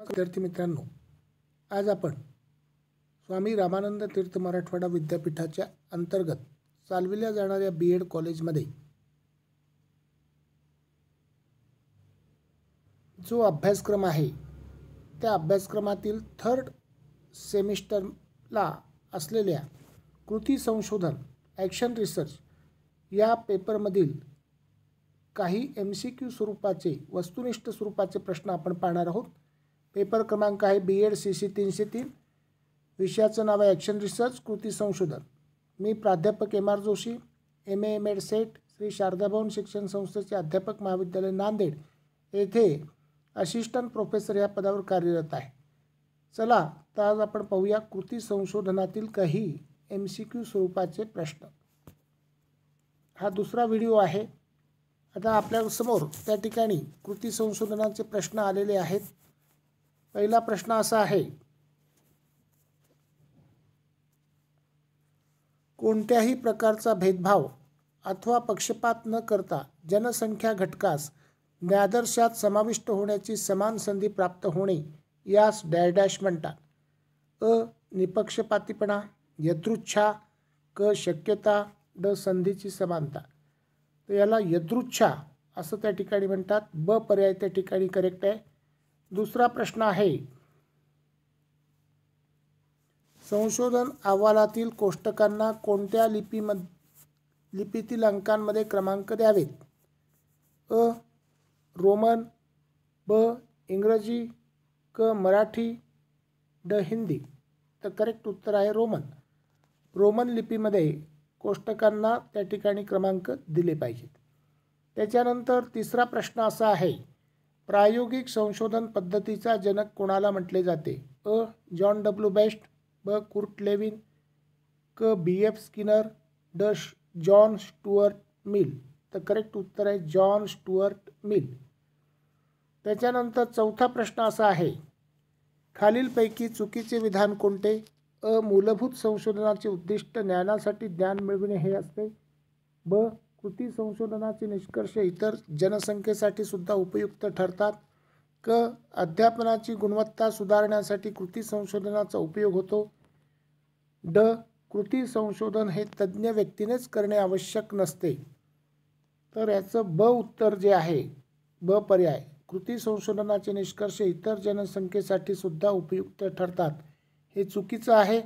विद्यार्थी मित्रांनो आज आपण स्वामी रामानंद तीर्थ मराठवाडा विद्यापीठाच्या अंतर्गत चालविल्या जाणाऱ्या बी एड कॉलेजमध्ये जो अभ्यासक्रम आहे त्या अभ्यासक्रमातील थर्ड सेमिस्टरला असलेल्या कृती संशोधन ॲक्शन रिसर्च या पेपरमधील काही एम सी क्यू स्वरूपाचे वस्तुनिष्ठ स्वरूपाचे प्रश्न आपण पाहणार आहोत पेपर क्रमांक आहे बी एड सी सी तीनशे तीन विषयाचं नाव आहे ॲक्शन रिसर्च कृती संशोधन मी प्राध्यापक M R Joshi M A M Ed SET Shri Sharadabhavan शिक्षण संस्थेचे अध्यापक महाविद्यालय नांदेड येथे असिस्टंट प्रोफेसर या पदावर कार्यरत आहे चला तर आज आपण पाहूया कृती संशोधनातील काही एम सी क्यू स्वरूपाचे प्रश्न हा दुसरा व्हिडिओ आहे आता आपल्यासमोर त्या ठिकाणी कृती संशोधनाचे प्रश्न आलेले आहेत पहिला प्रश्न असा आहे कोणत्याही प्रकारचा भेदभाव अथवा पक्षपात न करता जनसंख्या घटकास ज्ञादर्शात समाविष्ट होण्याची समान संधी प्राप्त होणे यास डॅश म्हणतात अ निपक्षपातीपणा यदृच्छा क शक्यता ड संधीची समानता तर याला यदृच्छा असं त्या ठिकाणी म्हणतात ब पर्याय त्या ठिकाणी करेक्ट आहे दुसरा प्रश्न आहे संशोधन अहवालातील कोष्टकांना कोणत्या लिपीम लिपीतील अंकांमध्ये क्रमांक द्यावेत अ रोमन ब इंग्रजी क मराठी ड हिंदी तर करेक्ट उत्तर आहे रोमन रोमन लिपीमध्ये कोष्टकांना त्या ठिकाणी क्रमांक दिले पाहिजेत त्याच्यानंतर तिसरा प्रश्न असा आहे प्रायोगिक संशोधन पद्धतीचा जनक कोणाला म्हटले जाते अ जॉन डब्ल्यू बेस्ट ब कुर्ट लेविन क बी एफ स्किनर ड जॉन स्टुअर्ट मिल तर करेक्ट उत्तर आहे जॉन स्टुअर्ट मिल त्याच्यानंतर चौथा प्रश्न असा आहे खालीलपैकी चुकीचे विधान कोणते अ मूलभूत संशोधनाचे उद्दिष्ट ज्ञानासाठी ज्ञान मिळविणे हे असते ब कृती संशोधनाचे निष्कर्ष इतर जनसंख्येसाठी सुद्धा उपयुक्त ठरतात क अध्यापनाची गुणवत्ता सुधारण्यासाठी कृती संशोधनाचा उपयोग होतो ड कृती संशोधन हे तज्ज्ञ व्यक्तीनेच करणे आवश्यक नसते तर याचं ब उत्तर जे आहे ब पर्याय कृती संशोधनाचे निष्कर्ष इतर जनसंख्येसाठी सुद्धा उपयुक्त ठरतात हे चुकीचं आहे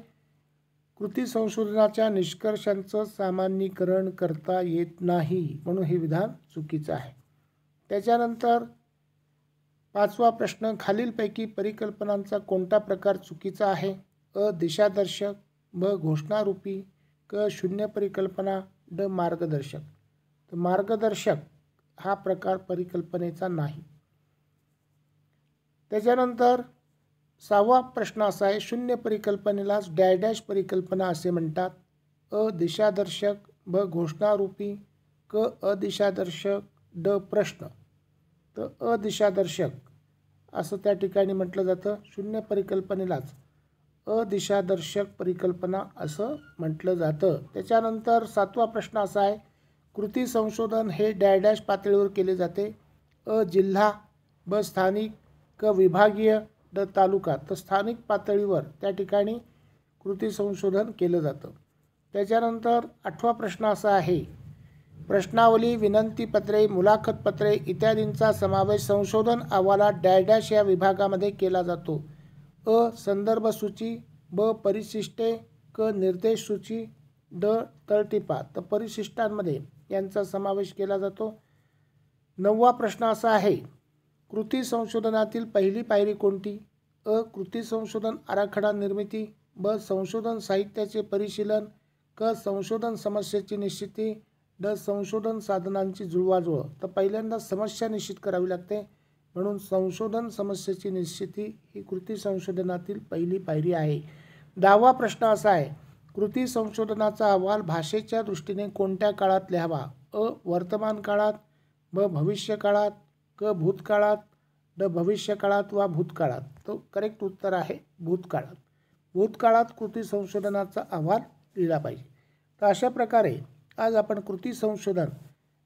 कृती संशोधनाच्या निष्कर्षांचं सामान्यीकरण करता येत नाही म्हणून हे विधान चुकीचं आहे त्याच्यानंतर पाचवा प्रश्न खालीलपैकी परिकल्पनांचा कोणता प्रकार चुकीचा आहे अ दिशादर्शक ब घोषणारूपी क शून्य परिकल्पना ड मार्गदर्शक तर मार्गदर्शक हा प्रकार परिकल्पनेचा नाही त्याच्यानंतर सहावा प्रश्न असा आहे शून्य परिकल्पनेलाच डॅडॅश परिकल्पना असे म्हणतात अ दिशादर्शक ब घोषणारूपी क अदिशादर्शक ड प्रश्न तर अदिशादर्शक असं त्या ठिकाणी म्हटलं जातं शून्य परिकल्पनेलाच अदिशादर्शक परिकल्पना असं म्हटलं जातं त्याच्यानंतर सातवा प्रश्न असा आहे कृती संशोधन हे डॅडॅश पातळीवर केले जाते अ जिल्हा ब स्थानिक क विभागीय द तालुका तर स्थानिक पातळीवर त्या ठिकाणी कृती संशोधन केलं जातं त्याच्यानंतर आठवा प्रश्न असा आहे प्रश्नावली विनंतीपत्रे मुलाखतपत्रे इत्यादींचा समावेश संशोधन अहवालात डॅडॅश या विभागामध्ये केला जातो अ संदर्भ सूची ब परिशिष्टे क निर्देश सूची ड तळटिपा तर परिशिष्टांमध्ये यांचा समावेश केला जातो नववा प्रश्न असा आहे कृती संशोधनातील पहिली पायरी कोणती अ कृती संशोधन आराखडा निर्मिती ब संशोधन साहित्याचे परिशीलन क संशोधन समस्येची निश्चिती ड संशोधन साधनांची जुळवाजुळव तर पहिल्यांदा समस्या निश्चित करावी लागते म्हणून संशोधन समस्येची निश्चिती ही कृती संशोधनातील पहिली पायरी आहे दहावा प्रश्न असा आहे कृती संशोधनाचा अहवाल भाषेच्या दृष्टीने कोणत्या काळात लिहावा अ वर्तमान काळात ब भविष्य काळात भूतकाळात ड भविष्यकाळात वा भूतकाळात तो करेक्ट उत्तर आहे भूतकाळात भूतकाळात कृती संशोधनाचा आव्हान लिहिला पाहिजे तर अशा प्रकारे आज आपण कृती संशोधन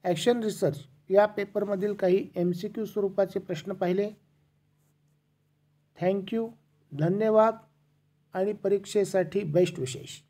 ॲक्शन रिसर्च या पेपरमधील काही एम सी क्यू स्वरूपाचे प्रश्न पाहिले थँक्यू धन्यवाद आणि परीक्षेसाठी बेस्ट विशेष